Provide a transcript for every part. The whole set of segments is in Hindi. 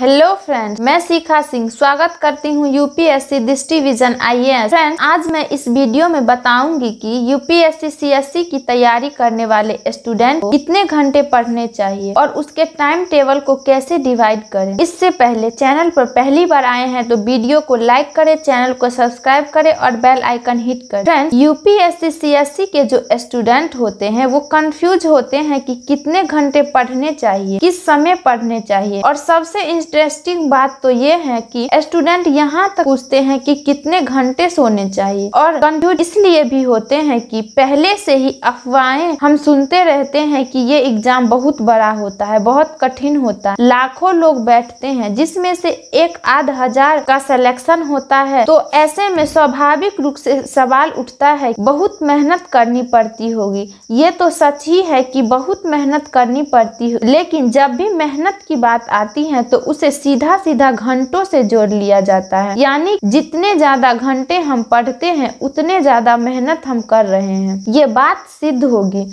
हेलो फ्रेंड्स मैं शिखा सिंह स्वागत करती हूँ यूपीएससी दृष्टि विजन आई फ्रेंड्स आज मैं इस वीडियो में बताऊंगी कि यूपीएससी सीएससी की तैयारी करने वाले स्टूडेंट कितने घंटे पढ़ने चाहिए और उसके टाइम टेबल को कैसे डिवाइड करें इससे पहले चैनल पर पहली बार आए हैं तो वीडियो को लाइक करे चैनल को सब्सक्राइब करे और बेल आइकन हिट करे फ्रेंड यूपीएससी सीएससी के जो स्टूडेंट होते हैं वो कंफ्यूज होते हैं की कि कितने घंटे पढ़ने चाहिए किस समय पढ़ने चाहिए और सबसे इंटरेस्टिंग बात तो ये है कि स्टूडेंट यहाँ तक पूछते हैं कि कितने घंटे सोने चाहिए और कंफ्यूज इसलिए भी होते हैं कि पहले से ही अफवाहें हम सुनते रहते हैं कि ये एग्जाम बहुत बड़ा होता है बहुत कठिन होता है लाखों लोग बैठते हैं जिसमें से एक आध हजार का सिलेक्शन होता है तो ऐसे में स्वाभाविक रूप से सवाल उठता है बहुत मेहनत करनी पड़ती होगी ये तो सच ही है कि बहुत मेहनत करनी पड़ती है लेकिन जब भी मेहनत की बात आती है तो उस उसे सीधा सीधा घंटों से जोड़ लिया जाता है यानी जितने ज्यादा घंटे हम पढ़ते हैं उतने ज्यादा मेहनत हम कर रहे हैं ये बात सिद्ध होगी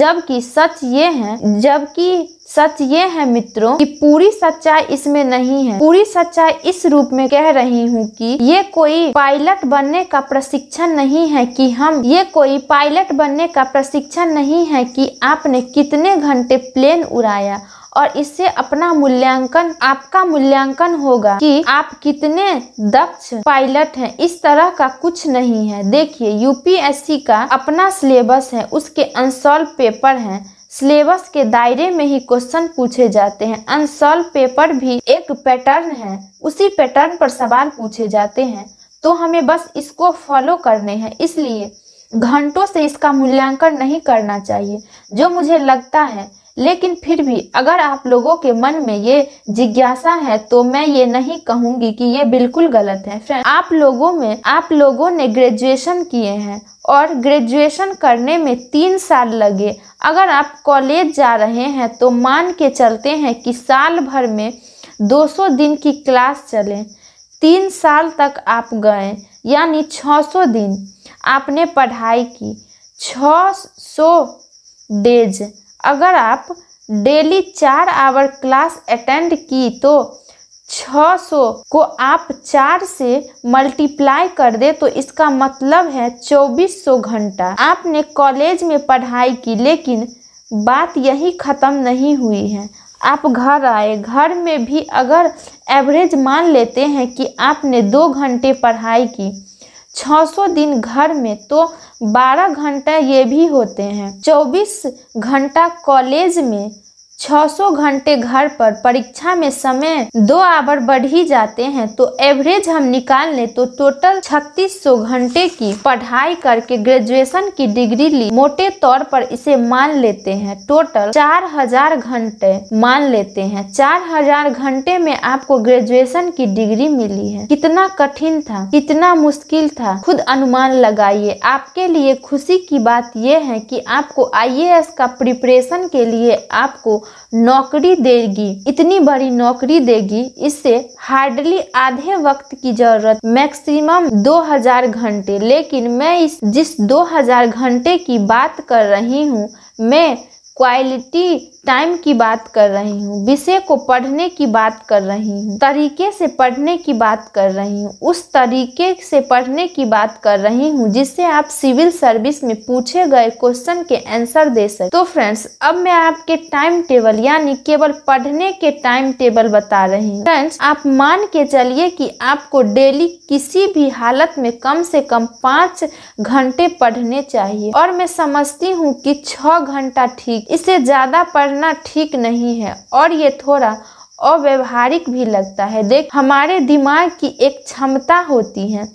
जबकि सच ये है जबकि सच ये है मित्रों कि पूरी सच्चाई इसमें नहीं है पूरी सच्चाई इस रूप में कह रही हूँ कि ये कोई पायलट बनने का प्रशिक्षण नहीं है कि हम ये कोई पायलट बनने का प्रशिक्षण नहीं है कि आपने कितने घंटे प्लेन उड़ाया और इससे अपना मूल्यांकन आपका मूल्यांकन होगा कि आप कितने दक्ष पायलट हैं इस तरह का कुछ नहीं है देखिए यूपीएससी का अपना सिलेबस है उसके अनसॉल्व पेपर हैं सिलेबस के दायरे में ही क्वेश्चन पूछे जाते हैं अनसॉल्व पेपर भी एक पैटर्न है उसी पैटर्न पर सवाल पूछे जाते हैं तो हमें बस इसको फॉलो करने हैं इसलिए घंटों से इसका मूल्यांकन नहीं करना चाहिए जो मुझे लगता है लेकिन फिर भी अगर आप लोगों के मन में ये जिज्ञासा है तो मैं ये नहीं कहूंगी कि ये बिल्कुल गलत है फ्रेंड आप लोगों में आप लोगों ने ग्रेजुएशन किए हैं और ग्रेजुएशन करने में तीन साल लगे अगर आप कॉलेज जा रहे हैं तो मान के चलते हैं कि साल भर में 200 दिन की क्लास चले तीन साल तक आप गए यानी 600 दिन आपने पढ़ाई की 600 डेज अगर आप डेली चार आवर क्लास अटेंड की तो 600 को आप चार से मल्टीप्लाई कर दे तो इसका मतलब है 2400 घंटा आपने कॉलेज में पढ़ाई की लेकिन बात यही ख़त्म नहीं हुई है आप घर आए घर में भी अगर एवरेज मान लेते हैं कि आपने दो घंटे पढ़ाई की 600 दिन घर में तो बारह घंटा ये भी होते हैं चौबीस घंटा कॉलेज में 600 घंटे घर पर परीक्षा में समय दो आवर बढ़ ही जाते हैं तो एवरेज हम निकाल ले तो टोटल 3600 घंटे की पढ़ाई करके ग्रेजुएशन की डिग्री ली मोटे तौर पर इसे मान लेते हैं टोटल 4000 घंटे मान लेते हैं 4000 घंटे में आपको ग्रेजुएशन की डिग्री मिली है कितना कठिन था कितना मुश्किल था खुद अनुमान लगाइए आपके लिए खुशी की बात यह है की आपको आई का प्रिपरेशन के लिए आपको नौकरी देगी इतनी बड़ी नौकरी देगी इससे हार्डली आधे वक्त की जरूरत मैक्सिमम 2000 घंटे लेकिन मैं इस जिस 2000 घंटे की बात कर रही हूँ मैं क्वालिटी टाइम की बात कर रही हूँ विषय को पढ़ने की बात कर रही हूँ तरीके से पढ़ने की बात कर रही हूँ उस तरीके से पढ़ने की बात कर रही हूँ जिससे आप सिविल सर्विस में पूछे गए क्वेश्चन के आंसर दे सकते तो फ्रेंड्स अब मैं आपके टाइम टेबल यानी केवल पढ़ने के टाइम टेबल बता रही हूँ फ्रेंड्स आप मान के चलिए कि आपको डेली किसी भी हालत में कम से कम पाँच घंटे पढ़ने चाहिए और मैं समझती हूँ कि छः घंटा ठीक इससे ज़्यादा पढ़ करना ठीक नहीं है और ये थोड़ा अव्यवहारिक भी लगता है देख हमारे दिमाग की एक क्षमता होती है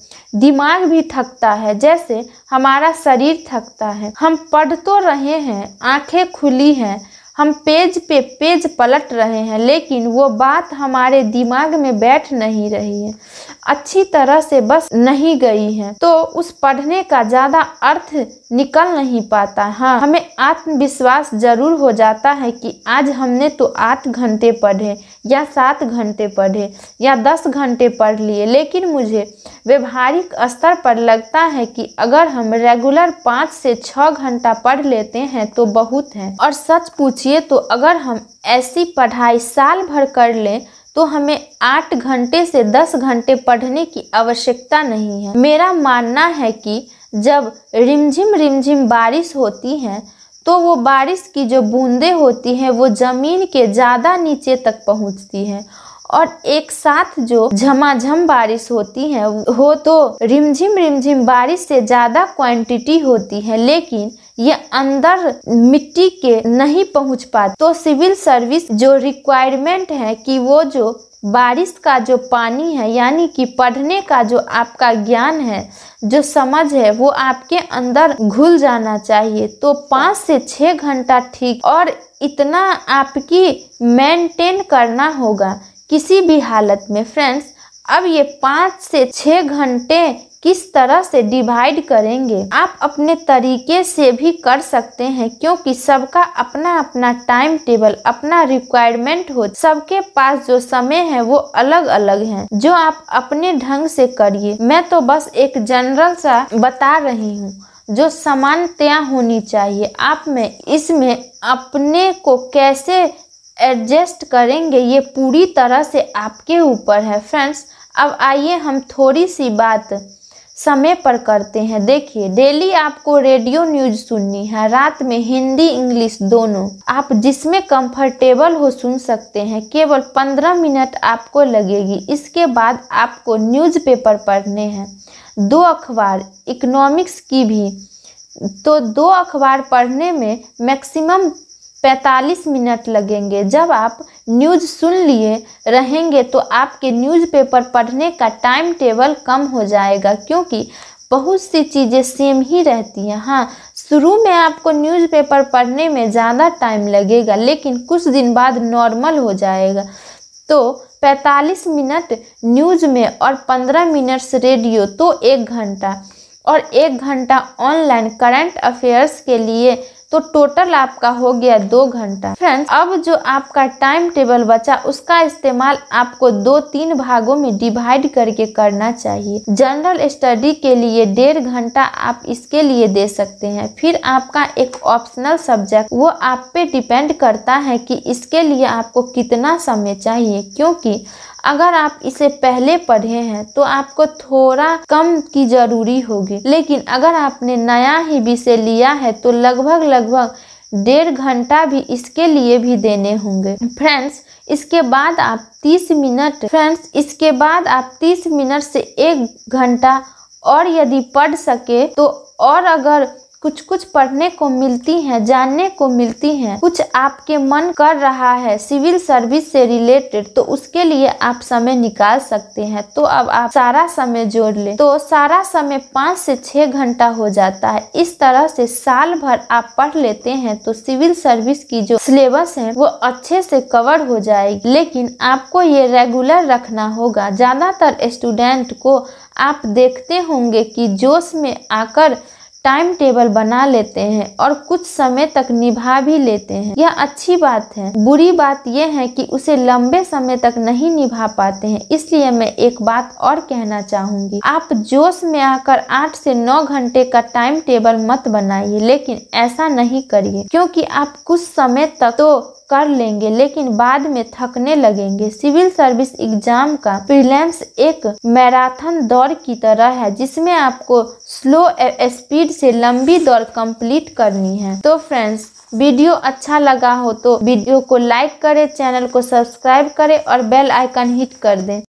दिमाग भी थकता है जैसे हमारा शरीर थकता है हम पढ़ तो रहे हैं आंखें खुली हैं हम पेज पे पेज पलट रहे हैं लेकिन वो बात हमारे दिमाग में बैठ नहीं रही है अच्छी तरह से बस नहीं गई है तो उस पढ़ने का ज़्यादा अर्थ निकल नहीं पाता हाँ हमें आत्मविश्वास जरूर हो जाता है कि आज हमने तो आठ घंटे पढ़े या सात घंटे पढ़े या दस घंटे पढ़ लिए लेकिन मुझे व्यवहारिक स्तर पर लगता है कि अगर हम रेगुलर पाँच से छः घंटा पढ़ लेते हैं तो बहुत है और सच पूछिए तो अगर हम ऐसी पढ़ाई साल भर कर लें तो हमें आठ घंटे से दस घंटे पढ़ने की आवश्यकता नहीं है मेरा मानना है कि जब रिमझिम रिमझिम बारिश होती है तो वो बारिश की जो बूंदें होती हैं वो ज़मीन के ज़्यादा नीचे तक पहुंचती हैं और एक साथ जो झमाझम बारिश होती है हो तो रिमझिम रिमझिम बारिश से ज़्यादा क्वांटिटी होती है लेकिन ये अंदर मिट्टी के नहीं पहुंच पाती तो सिविल सर्विस जो रिक्वायरमेंट है कि वो जो बारिश का जो पानी है यानी कि पढ़ने का जो आपका ज्ञान है जो समझ है वो आपके अंदर घुल जाना चाहिए तो पाँच से छः घंटा ठीक और इतना आपकी मेंटेन करना होगा किसी भी हालत में फ्रेंड्स अब ये पाँच से छः घंटे किस तरह से डिवाइड करेंगे आप अपने तरीके से भी कर सकते हैं क्योंकि सबका अपना अपना टाइम टेबल अपना रिक्वायरमेंट हो सबके पास जो समय है वो अलग अलग है जो आप अपने ढंग से करिए मैं तो बस एक जनरल सा बता रही हूँ जो समानतया होनी चाहिए आप में इसमें अपने को कैसे एडजस्ट करेंगे ये पूरी तरह से आपके ऊपर है फ्रेंड्स अब आइए हम थोड़ी सी बात समय पर करते हैं देखिए डेली आपको रेडियो न्यूज सुननी है रात में हिंदी इंग्लिश दोनों आप जिसमें कंफर्टेबल हो सुन सकते हैं केवल पंद्रह मिनट आपको लगेगी इसके बाद आपको न्यूज पेपर पढ़ने हैं दो अखबार इकोनॉमिक्स की भी तो दो अखबार पढ़ने में मैक्सिमम 45 मिनट लगेंगे जब आप न्यूज़ सुन लिए रहेंगे तो आपके न्यूज़पेपर पढ़ने का टाइम टेबल कम हो जाएगा क्योंकि बहुत सी चीज़ें सेम ही रहती हैं हाँ शुरू में आपको न्यूज़पेपर पढ़ने में ज़्यादा टाइम लगेगा लेकिन कुछ दिन बाद नॉर्मल हो जाएगा तो 45 मिनट न्यूज़ में और 15 मिनट्स रेडियो तो एक घंटा और एक घंटा ऑनलाइन करंट अफेयर्स के लिए तो टोटल आपका हो गया दो घंटा फ्रेंड्स अब जो आपका टाइम टेबल बचा उसका इस्तेमाल आपको दो तीन भागों में डिवाइड करके करना चाहिए जनरल स्टडी के लिए डेढ़ घंटा आप इसके लिए दे सकते हैं फिर आपका एक ऑप्शनल सब्जेक्ट वो आप पे डिपेंड करता है कि इसके लिए आपको कितना समय चाहिए क्योंकि अगर आप इसे पहले पढ़े हैं तो आपको थोड़ा कम की जरूरी होगी लेकिन अगर आपने नया ही विषय लिया है तो लगभग लगभग डेढ़ घंटा भी इसके लिए भी देने होंगे फ्रेंड्स इसके बाद आप 30 मिनट फ्रेंड्स इसके बाद आप 30 मिनट से एक घंटा और यदि पढ़ सके तो और अगर कुछ कुछ पढ़ने को मिलती हैं जानने को मिलती हैं कुछ आपके मन कर रहा है सिविल सर्विस से रिलेटेड तो उसके लिए आप समय निकाल सकते हैं तो अब आप सारा समय जोड़ ले तो सारा समय पाँच से छः घंटा हो जाता है इस तरह से साल भर आप पढ़ लेते हैं तो सिविल सर्विस की जो सिलेबस है वो अच्छे से कवर हो जाएगी लेकिन आपको ये रेगुलर रखना होगा ज़्यादातर स्टूडेंट को आप देखते होंगे कि जोश में आकर टाइम टेबल बना लेते हैं और कुछ समय तक निभा भी लेते हैं यह अच्छी बात है बुरी बात यह है कि उसे लंबे समय तक नहीं निभा पाते हैं इसलिए मैं एक बात और कहना चाहूंगी आप जोश में आकर आठ से नौ घंटे का टाइम टेबल मत बनाइए लेकिन ऐसा नहीं करिए क्योंकि आप कुछ समय तक तो कर लेंगे लेकिन बाद में थकने लगेंगे सिविल सर्विस एग्जाम का प्रीलिम्स एक मैराथन दौड़ की तरह है जिसमें आपको स्लो स्पीड से लंबी दौड़ कंप्लीट करनी है तो फ्रेंड्स वीडियो अच्छा लगा हो तो वीडियो को लाइक करें चैनल को सब्सक्राइब करें और बेल आइकन हिट कर दें